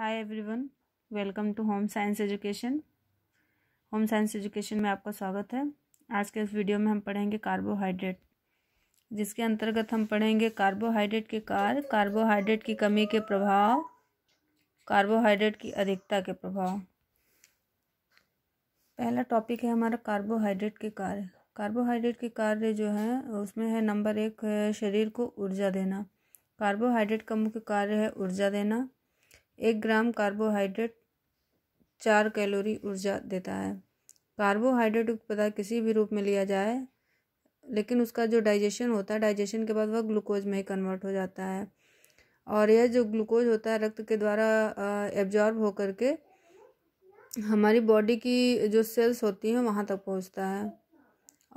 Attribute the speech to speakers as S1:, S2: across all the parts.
S1: hi everyone welcome to home science education home science education में आपका स्वागत है आज के इस वीडियो में हम पढ़ेंगे कार्बोहाइड्रेट जिसके अंतर्गत हम पढ़ेंगे कार्बोहाइड्रेट के कार्य कार्बोहाइड्रेट की कमी के प्रभाव कार्बोहाइड्रेट की अधिकता के प्रभाव पहला टॉपिक है हमारा कार्बोहाइड्रेट के कार्य कार्बोहाइड्रेट के कार्य जो है उसमें है नंबर एक शरीर को ऊर्जा देना कार्बोहाइड्रेट का मुख्य कार्य है ऊर्जा देना एक ग्राम कार्बोहाइड्रेट चार कैलोरी ऊर्जा देता है कार्बोहाइड्रेट युक्त पदार्थ किसी भी रूप में लिया जाए लेकिन उसका जो डाइजेशन होता है डाइजेशन के बाद वह ग्लूकोज में ही कन्वर्ट हो जाता है और यह जो ग्लूकोज होता है रक्त के द्वारा एब्जॉर्ब होकर के हमारी बॉडी की जो सेल्स होती हैं वहाँ तक पहुँचता है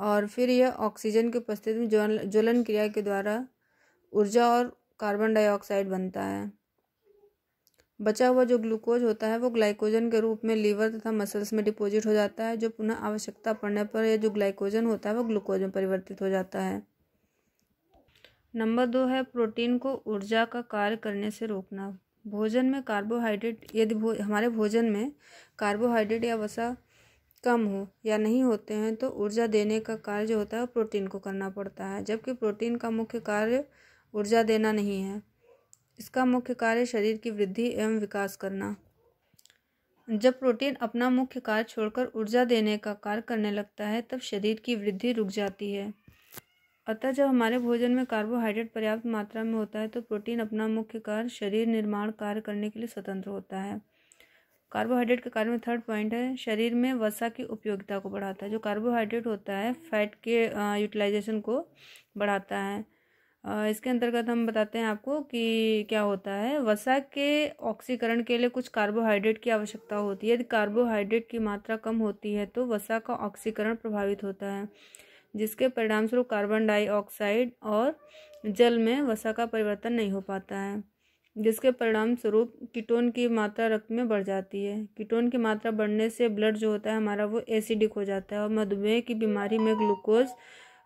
S1: और फिर यह ऑक्सीजन के उपस्थिति में ज्वलन क्रिया के द्वारा ऊर्जा और कार्बन डाइऑक्साइड बनता है बचा हुआ जो ग्लूकोज होता है वो ग्लाइकोजन के रूप में लीवर तथा मसल्स में डिपॉजिट हो जाता है जो पुनः आवश्यकता पड़ने पर यह जो ग्लाइकोजन होता है वो ग्लूकोज में परिवर्तित हो जाता है नंबर दो है प्रोटीन को ऊर्जा का कार्य करने से रोकना भोजन में कार्बोहाइड्रेट यदि भो, हमारे भोजन में कार्बोहाइड्रेट या वसा कम हो या नहीं होते हैं तो ऊर्जा देने का कार्य जो होता है वो प्रोटीन को करना पड़ता है जबकि प्रोटीन का मुख्य कार्य ऊर्जा देना नहीं है इसका मुख्य कार्य शरीर की वृद्धि एवं विकास करना जब प्रोटीन अपना मुख्य कार्य छोड़कर ऊर्जा देने का कार्य करने लगता है तब शरीर की वृद्धि रुक जाती है अतः जब हमारे भोजन में कार्बोहाइड्रेट पर्याप्त मात्रा में होता है तो प्रोटीन अपना मुख्य कार्य शरीर निर्माण कार्य करने के लिए स्वतंत्र होता है कार्बोहाइड्रेट के कार्य में थर्ड पॉइंट है शरीर में वसा की उपयोगिता को बढ़ाता है जो कार्बोहाइड्रेट होता है फैट के यूटिलाइजेशन को बढ़ाता है इसके अंतर्गत हम बताते हैं आपको कि क्या होता है वसा के ऑक्सीकरण के लिए कुछ कार्बोहाइड्रेट की आवश्यकता होती है यदि कार्बोहाइड्रेट की मात्रा कम होती है तो वसा का ऑक्सीकरण प्रभावित होता है जिसके परिणामस्वरूप कार्बन डाइऑक्साइड और जल में वसा का परिवर्तन नहीं हो पाता है जिसके परिणाम स्वरूप कीटोन की मात्रा रक्त में बढ़ जाती है कीटोन की मात्रा बढ़ने से ब्लड जो होता है हमारा वो एसिडिक हो जाता है और मधुमेह की बीमारी में ग्लूकोज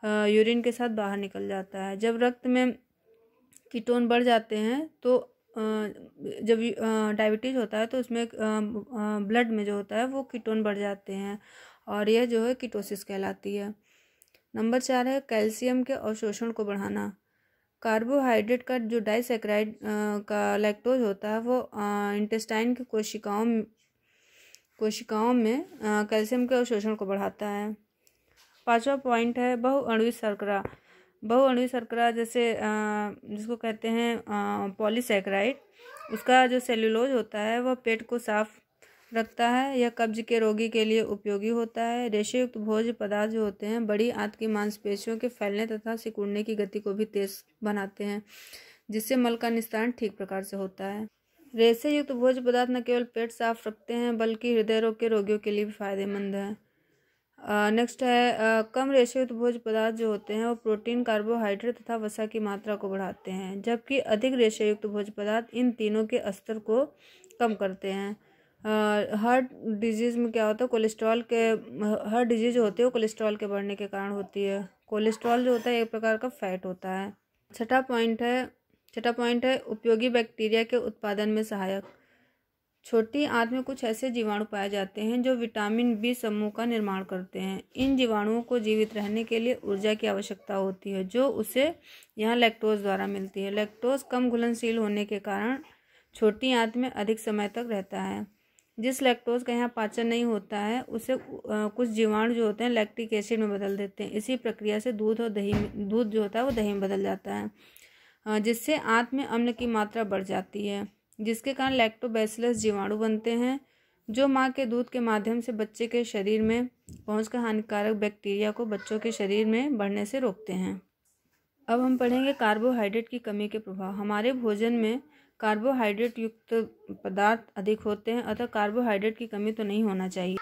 S1: यूरिन के साथ बाहर निकल जाता है जब रक्त में कीटोन बढ़ जाते हैं तो जब डायबिटीज़ होता है तो उसमें ब्लड में जो होता है वो कीटोन बढ़ जाते हैं और यह जो है कीटोसिस कहलाती है नंबर चार है कैल्शियम के अवशोषण को बढ़ाना कार्बोहाइड्रेट का जो डाइसेक्राइड का लैक्टोज होता है वो इंटेस्टाइन की कोशिकाओं कोशिकाओं में कैल्शियम के अवशोषण को बढ़ाता है पांचवा पॉइंट है बहुअणुई शर्करा बहुअणुई शर्करा जैसे जिसको कहते हैं पॉलीसेक्राइड उसका जो सेल्यूलोज होता है वह पेट को साफ रखता है यह कब्ज के रोगी के लिए उपयोगी होता है रेशेयुक्त भोज पदार्थ जो होते हैं बड़ी आंत की मांसपेशियों के फैलने तथा सिकुड़ने की गति को भी तेज बनाते हैं जिससे मल का निस्तारण ठीक प्रकार से होता है रेशेयुक्त भोज पदार्थ न केवल पेट साफ रखते हैं बल्कि हृदय रोग के रोगियों के लिए भी फायदेमंद है नेक्स्ट है कम रेशे भोज पदार्थ जो होते हैं वो प्रोटीन कार्बोहाइड्रेट तथा वसा की मात्रा को बढ़ाते हैं जबकि अधिक रेशेयुक्त भोज पदार्थ इन तीनों के स्तर को कम करते हैं हार्ट डिजीज़ में क्या होता है कोलेस्ट्रॉल के हर डिजीज़ होती है वो कोलेस्ट्रॉल के बढ़ने के कारण होती है कोलेस्ट्रॉल जो होता है एक प्रकार का फैट होता है छठा पॉइंट है छठा पॉइंट है उपयोगी बैक्टीरिया के उत्पादन में सहायक छोटी आंत में कुछ ऐसे जीवाणु पाए जाते हैं जो विटामिन बी समूह का निर्माण करते हैं इन जीवाणुओं को जीवित रहने के लिए ऊर्जा की आवश्यकता होती है जो उसे यहाँ लैक्टोज द्वारा मिलती है लैक्टोज कम घुलनशील होने के कारण छोटी आंत में अधिक समय तक रहता है जिस लैक्टोज का यहाँ पाचन नहीं होता है उसे कुछ जीवाणु जो होते हैं लैक्टिक एसिड में बदल देते हैं इसी प्रक्रिया से दूध और दही दूध जो होता है वो दही में बदल जाता है जिससे आंत में अम्ल की मात्रा बढ़ जाती है जिसके कारण लैक्टोबैसिलस जीवाणु बनते हैं जो माँ के दूध के माध्यम से बच्चे के शरीर में कर हानिकारक बैक्टीरिया को बच्चों के शरीर में बढ़ने से रोकते हैं अब हम पढ़ेंगे कार्बोहाइड्रेट की कमी के प्रभाव हमारे भोजन में कार्बोहाइड्रेट युक्त पदार्थ अधिक होते हैं अतः कार्बोहाइड्रेट की कमी तो नहीं होना चाहिए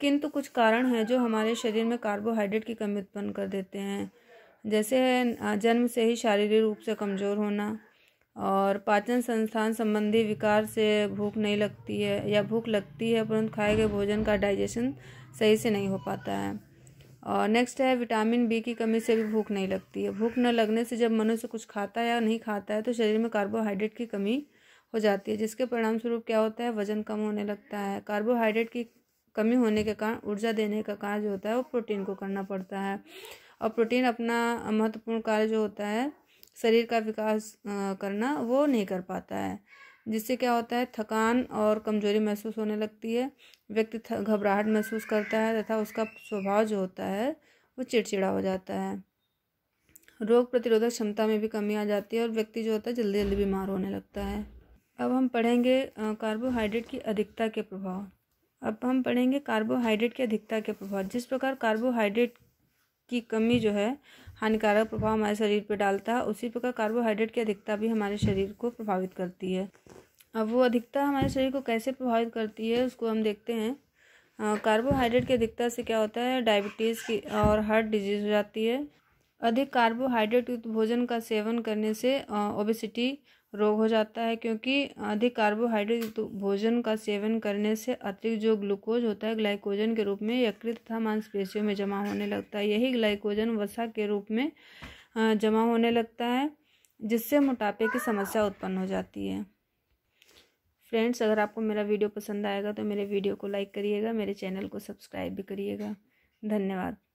S1: किंतु कुछ कारण हैं जो हमारे शरीर में कार्बोहाइड्रेट की कमी उत्पन्न कर देते हैं जैसे जन्म से ही शारीरिक रूप से कमज़ोर होना और पाचन संस्थान संबंधी विकार से भूख नहीं लगती है या भूख लगती है परंतु खाए गए भोजन का डाइजेशन सही से नहीं हो पाता है और नेक्स्ट है विटामिन बी की कमी से भी भूख नहीं लगती है भूख न लगने से जब मनुष्य कुछ खाता है या नहीं खाता है तो शरीर में कार्बोहाइड्रेट की कमी हो जाती है जिसके परिणाम स्वरूप क्या होता है वजन कम होने लगता है कार्बोहाइड्रेट की कमी होने के कारण ऊर्जा देने का कार्य होता है वो प्रोटीन को करना पड़ता है और प्रोटीन अपना महत्वपूर्ण कार्य जो होता है शरीर का विकास करना वो नहीं कर पाता है जिससे क्या होता है थकान और कमजोरी महसूस होने लगती है व्यक्ति घबराहट महसूस करता है तथा उसका स्वभाव जो होता है वो चिड़चिड़ा हो जाता है रोग प्रतिरोधक क्षमता में भी कमी आ जाती है और व्यक्ति जो होता है जल्दी जल्दी बीमार होने लगता है अब हम पढ़ेंगे कार्बोहाइड्रेट की अधिकता के प्रभाव अब हम पढ़ेंगे कार्बोहाइड्रेट की अधिकता के प्रभाव जिस प्रकार कार्बोहाइड्रेट की कमी जो है हानिकारक प्रभाव हमारे शरीर पर डालता है उसी प्रकार कार्बोहाइड्रेट की अधिकता भी हमारे शरीर को प्रभावित करती है अब वो अधिकता हमारे शरीर को कैसे प्रभावित करती है उसको हम देखते हैं कार्बोहाइड्रेट की अधिकता से क्या होता है डायबिटीज़ की और हार्ट डिजीज हो जाती है अधिक कार्बोहाइड्रेट युक्त भोजन का सेवन करने से ओबेसिटी रोग हो जाता है क्योंकि अधिक कार्बोहाइड्रेट तो भोजन का सेवन करने से अतिरिक्त जो ग्लूकोज होता है ग्लाइकोजन के रूप में यकृत तथा मांसपेशियों में जमा होने लगता है यही ग्लाइकोजन वसा के रूप में जमा होने लगता है जिससे मोटापे की समस्या उत्पन्न हो जाती है फ्रेंड्स अगर आपको मेरा वीडियो पसंद आएगा तो मेरे वीडियो को लाइक करिएगा मेरे चैनल को सब्सक्राइब भी करिएगा धन्यवाद